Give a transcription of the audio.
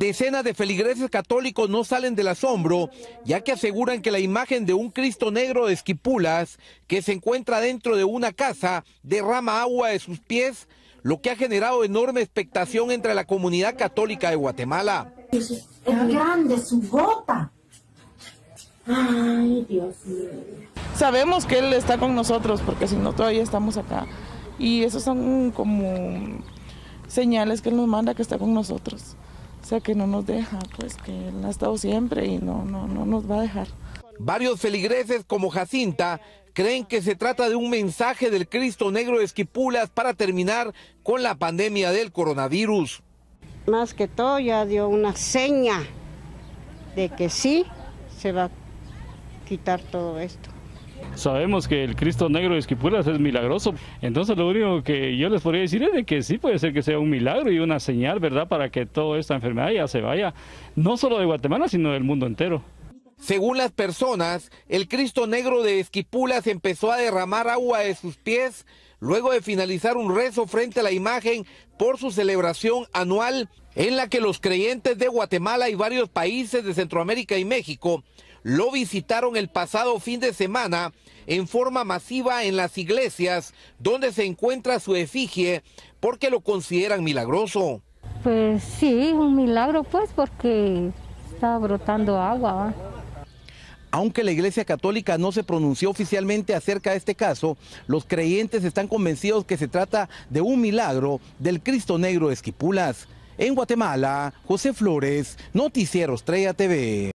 Decenas de feligreses católicos no salen del asombro, ya que aseguran que la imagen de un Cristo negro de Esquipulas, que se encuentra dentro de una casa, derrama agua de sus pies, lo que ha generado enorme expectación entre la comunidad católica de Guatemala. Es grande su gota. Ay, Dios mío. Sabemos que Él está con nosotros, porque si no, todavía estamos acá. Y esos son como señales que nos manda que está con nosotros. O sea, que no nos deja, pues que Él ha estado siempre y no, no, no nos va a dejar. Varios feligreses como Jacinta creen que se trata de un mensaje del Cristo Negro de Esquipulas para terminar con la pandemia del coronavirus. Más que todo ya dio una seña de que sí se va a quitar todo esto. Sabemos que el Cristo Negro de Esquipulas es milagroso, entonces lo único que yo les podría decir es que sí puede ser que sea un milagro y una señal, ¿verdad?, para que toda esta enfermedad ya se vaya, no solo de Guatemala, sino del mundo entero. Según las personas, el Cristo Negro de Esquipulas empezó a derramar agua de sus pies luego de finalizar un rezo frente a la imagen por su celebración anual en la que los creyentes de Guatemala y varios países de Centroamérica y México lo visitaron el pasado fin de semana en forma masiva en las iglesias donde se encuentra su efigie porque lo consideran milagroso. Pues sí, un milagro pues porque está brotando agua. Aunque la Iglesia Católica no se pronunció oficialmente acerca de este caso, los creyentes están convencidos que se trata de un milagro del Cristo Negro de Esquipulas. En Guatemala, José Flores, Noticiero Estrella TV.